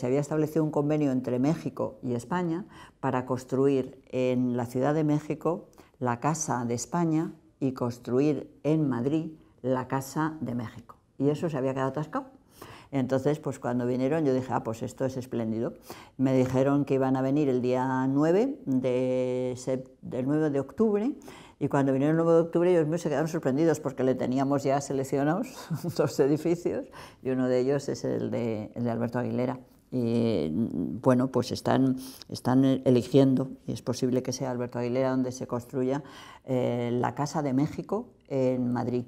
se había establecido un convenio entre México y España para construir en la Ciudad de México la Casa de España y construir en Madrid la Casa de México. Y eso se había quedado atascado. Entonces, pues cuando vinieron yo dije, ah, pues esto es espléndido. Me dijeron que iban a venir el día 9 de, del 9 de octubre y cuando vinieron el 9 de octubre ellos mismos se quedaron sorprendidos porque le teníamos ya seleccionados dos edificios y uno de ellos es el de Alberto Aguilera y eh, bueno, pues están, están eligiendo, y es posible que sea Alberto Aguilera donde se construya, eh, la Casa de México en Madrid.